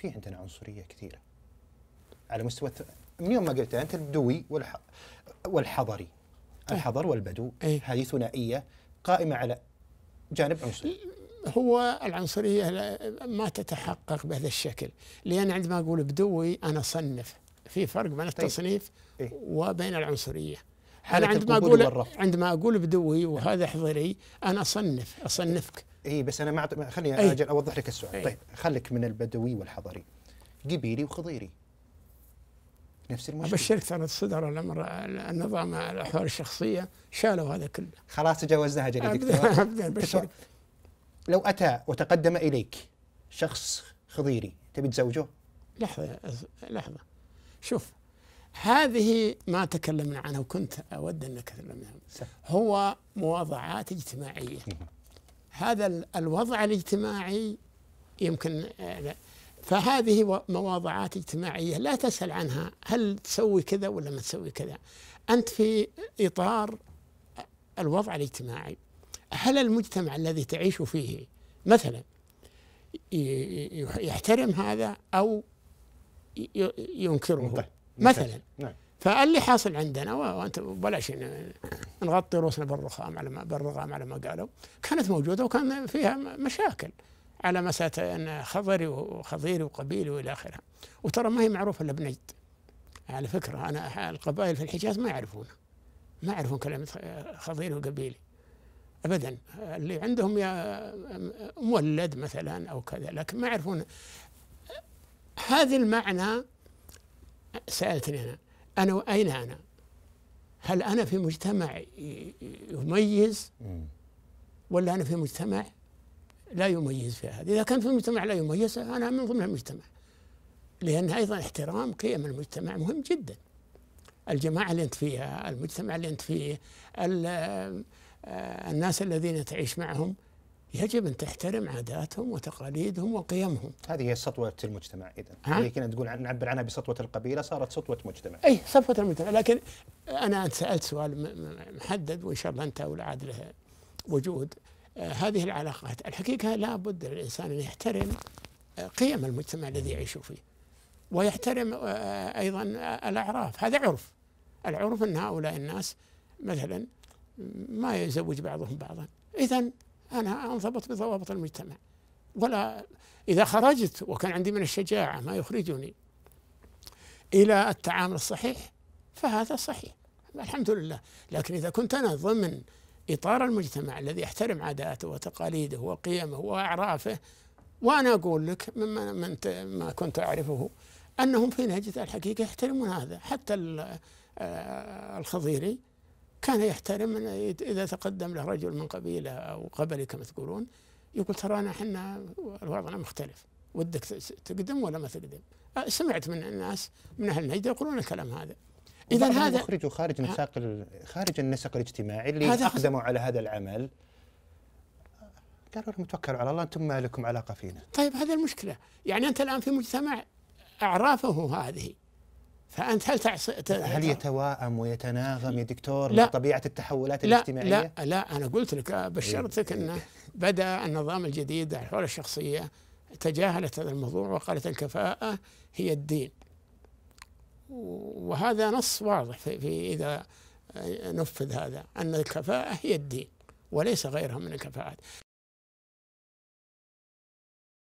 في عندنا عنصريه كثيره على مستوى من يوم ما قلتها انت البدوي والح... والحضري إيه. الحضر والبدو أيه؟ هذه ثنائيه قائمه على جانب عنصري هو العنصريه ما تتحقق بهذا الشكل لان عندما اقول بدوي انا اصنف في فرق بين طيب. التصنيف إيه؟ وبين العنصريه انا عندما اقول عندما اقول بدوي نعم. وهذا حضري انا اصنف اصنفك اي بس انا ما خليني أي. اجل اوضح لك السؤال أي. طيب خليك من البدوي والحضري قبيلي وخضيري نفس المشكله ابشرك ترى صدر الامر النظام الاحوال الشخصيه شالوا هذا كله خلاص تجاوزناها جليل دكتور لو اتى وتقدم اليك شخص خضيري تبي تزوجه؟ لحظه لحظه شوف هذه ما تكلمنا عنها وكنت اود ان اتكلم عنها هو مواضعات اجتماعيه هذا الوضع الاجتماعي يمكن آه، فهذه مواضعات اجتماعية لا تسأل عنها هل تسوي كذا ولا ما تسوي كذا أنت في إطار الوضع الاجتماعي هل المجتمع الذي تعيش فيه مثلا يحترم هذا أو ينكره مثلا نعم. فاللي حاصل عندنا وانت بلاش نغطي رؤوسنا بالرخام على ما بالرغام على ما قالوا كانت موجوده وكان فيها مشاكل على مسألة أن خضري وخضيري وقبيلي وإلى آخره وترى ما هي معروفة إلا بنجد على فكرة أنا القبائل في الحجاز ما يعرفونها ما يعرفون كلمة خضيري وقبيلي أبدا اللي عندهم يا مولد مثلا أو كذا لكن ما يعرفون هذا المعنى سألتني أنا أنا أين أنا هل أنا في مجتمع يميز ولا أنا في مجتمع لا يميز في هذا إذا كان في مجتمع لا يميز أنا من ضمن المجتمع لأن أيضا احترام قيم المجتمع مهم جدا الجماعة اللي أنت فيها المجتمع اللي أنت فيه آه، الناس الذين تعيش معهم يجب ان تحترم عاداتهم وتقاليدهم وقيمهم. هذه هي سطوه المجتمع اذا، اللي كنا تقول نعبر عنها بسطوه القبيله صارت سطوه مجتمع. اي سطوه المجتمع، لكن انا سالت سؤال محدد وان شاء الله انت والعاد لها وجود آه هذه العلاقات، الحقيقه لابد للانسان ان يحترم آه، قيم المجتمع الذي يعيش فيه. ويحترم آه, آه، ايضا آه، الاعراف، هذا عرف. العرف ان هؤلاء الناس مثلا ما يزوج بعضهم بعضا، اذا أنا أنضبط بضوابط المجتمع ولا إذا خرجت وكان عندي من الشجاعة ما يخرجني إلى التعامل الصحيح فهذا صحيح الحمد لله لكن إذا كنت أنا ضمن إطار المجتمع الذي يحترم عاداته وتقاليده وقيمه وأعرافه وأنا أقول لك مما من ما كنت أعرفه أنهم في نجد الحقيقة يحترمون هذا حتى آه، الخضيري كان يحترم إذا تقدم له رجل من قبيلة أو قبلي كما تقولون يقول ترانا احنا وضعنا مختلف ودك تقدم ولا ما تقدم سمعت من الناس من أهل نجد يقولون الكلام هذا إذا هذا يخرجوا خارج نساق خارج النسق الاجتماعي اللي أقدموا على هذا العمل قالوا لهم توكلوا على الله انتم ما لكم علاقه فينا. طيب هذه المشكله، يعني انت الان في مجتمع اعرافه هذه فانت هل تعص... هل يتواءم ويتناغم يا دكتور لا مع طبيعه التحولات لا الاجتماعيه؟ لا لا انا قلت لك بشرتك إيه، انه إيه. بدا النظام الجديد حول الشخصيه تجاهلت هذا الموضوع وقالت الكفاءه هي الدين وهذا نص واضح في, في اذا نفذ هذا ان الكفاءه هي الدين وليس غيرها من الكفاءات